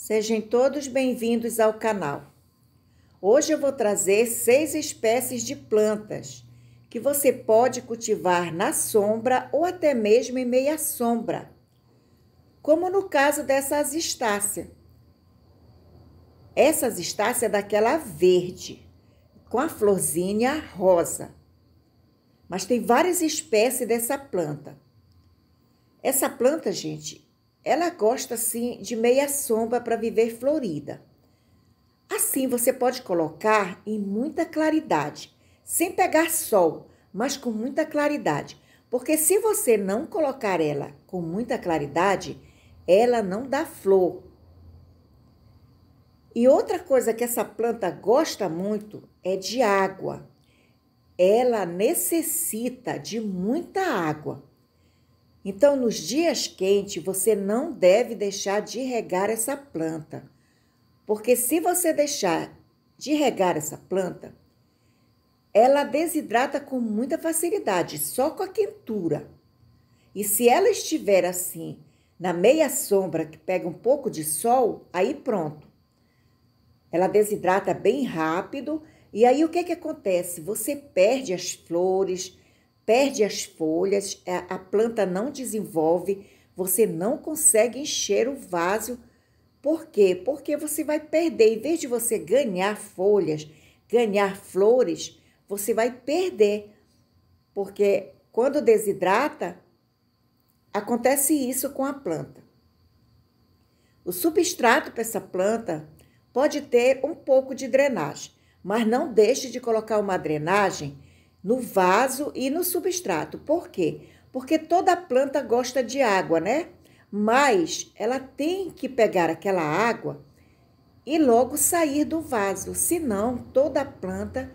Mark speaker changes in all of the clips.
Speaker 1: Sejam todos bem-vindos ao canal. Hoje eu vou trazer seis espécies de plantas que você pode cultivar na sombra ou até mesmo em meia sombra, como no caso dessa asistácea. Essa asistácea é daquela verde, com a florzinha rosa. Mas tem várias espécies dessa planta. Essa planta, gente, ela gosta assim de meia sombra para viver florida. Assim você pode colocar em muita claridade, sem pegar sol, mas com muita claridade, porque se você não colocar ela com muita claridade, ela não dá flor. E outra coisa que essa planta gosta muito é de água. Ela necessita de muita água. Então, nos dias quentes, você não deve deixar de regar essa planta. Porque se você deixar de regar essa planta, ela desidrata com muita facilidade, só com a quentura. E se ela estiver assim, na meia sombra, que pega um pouco de sol, aí pronto. Ela desidrata bem rápido, e aí o que, que acontece? Você perde as flores, perde as folhas, a, planta não desenvolve, você não consegue encher o vaso. Por quê? Porque você vai perder, em vez de você ganhar folhas, ganhar flores, você vai perder. Porque quando desidrata, acontece isso com a planta. O substrato para essa planta pode ter um pouco de drenagem, mas não deixe de colocar uma drenagem no vaso e no substrato. Por quê? Porque toda planta gosta de água, né? Mas ela tem que pegar aquela água e logo sair do vaso, senão toda planta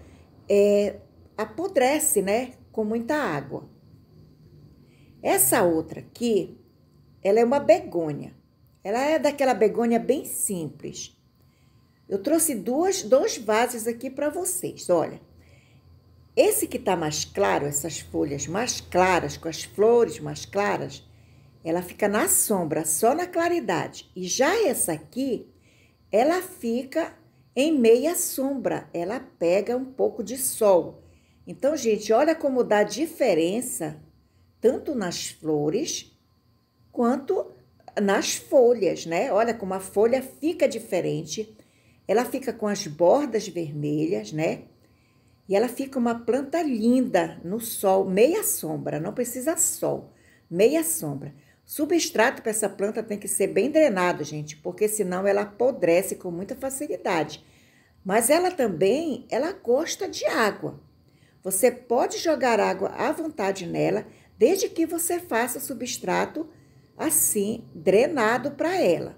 Speaker 1: é, apodrece, né? Com muita água. Essa outra aqui, ela é uma begônia. Ela é daquela begônia bem simples. Eu trouxe duas, dois vasos aqui para vocês, olha. Esse que está mais claro, essas folhas mais claras, com as flores mais claras, ela fica na sombra, só na claridade. E já essa aqui, ela fica em meia sombra, ela pega um pouco de sol. Então, gente, olha como dá diferença tanto nas flores quanto nas folhas, né? Olha como a folha fica diferente. Ela fica com as bordas vermelhas, né? E ela fica uma planta linda no sol, meia sombra, não precisa sol, meia sombra. Substrato para essa planta tem que ser bem drenado, gente, porque senão ela apodrece com muita facilidade. Mas ela também, ela gosta de água. Você pode jogar água à vontade nela, desde que você faça o substrato assim, drenado para ela.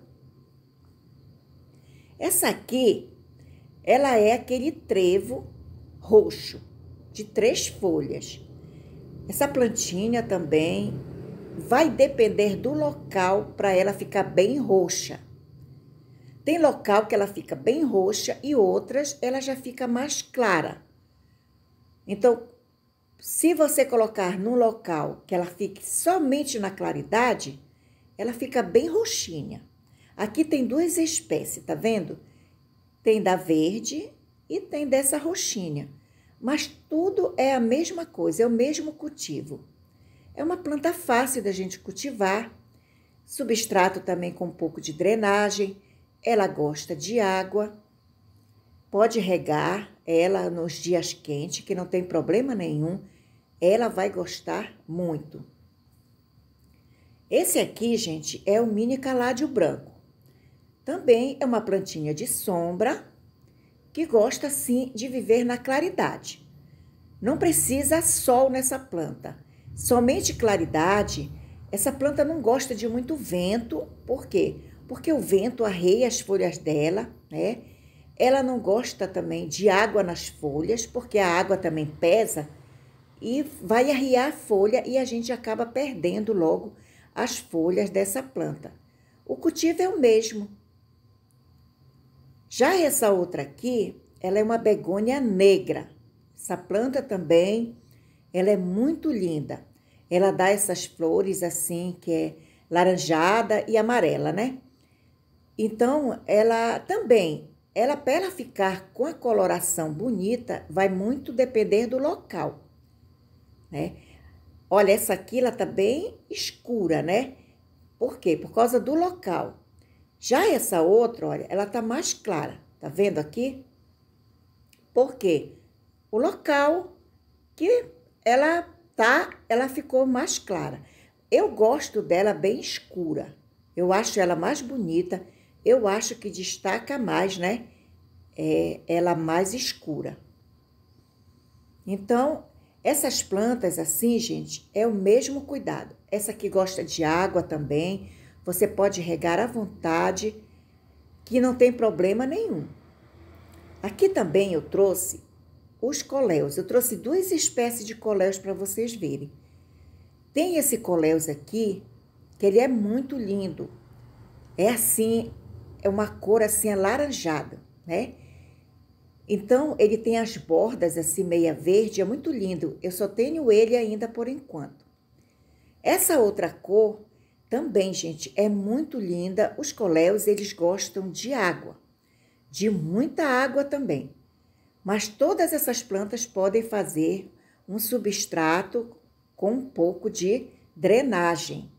Speaker 1: Essa aqui, ela é aquele trevo roxo, de três folhas. Essa plantinha também vai depender do local para ela ficar bem roxa. Tem local que ela fica bem roxa e outras ela já fica mais clara. Então, se você colocar num local que ela fique somente na claridade, ela fica bem roxinha. Aqui tem duas espécies, tá vendo? Tem da verde e tem dessa roxinha. Mas tudo é a mesma coisa, é o mesmo cultivo. É uma planta fácil da gente cultivar, substrato também com um pouco de drenagem, ela gosta de água, pode regar ela nos dias quentes, que não tem problema nenhum, ela vai gostar muito. Esse aqui, gente, é o mini caládio branco. Também é uma plantinha de sombra, que gosta sim de viver na claridade. Não precisa sol nessa planta, somente claridade. Essa planta não gosta de muito vento, por quê? Porque o vento arreia as folhas dela, né? Ela não gosta também de água nas folhas, porque a água também pesa e vai arriar a folha e a gente acaba perdendo logo as folhas dessa planta. O cultivo é o mesmo, já essa outra aqui, ela é uma begônia negra. Essa planta também, ela é muito linda. Ela dá essas flores assim, que é laranjada e amarela, né? Então, ela também, ela para ela ficar com a coloração bonita, vai muito depender do local, né? Olha, essa aqui ela tá bem escura, né? Por quê? Por causa do local. Já essa outra, olha, ela tá mais clara. Tá vendo aqui? Por quê? O local que ela tá, ela ficou mais clara. Eu gosto dela bem escura. Eu acho ela mais bonita. Eu acho que destaca mais, né? É, ela mais escura. Então, essas plantas assim, gente, é o mesmo cuidado. Essa que gosta de água também você pode regar à vontade, que não tem problema nenhum. Aqui também eu trouxe os coléus. Eu trouxe duas espécies de coléus para vocês verem. Tem esse coléus aqui, que ele é muito lindo. É assim, é uma cor assim alaranjada, né? Então, ele tem as bordas assim meia verde, é muito lindo. Eu só tenho ele ainda por enquanto. Essa outra cor também, gente, é muito linda. Os coléus, eles gostam de água, de muita água também. Mas todas essas plantas podem fazer um substrato com um pouco de drenagem.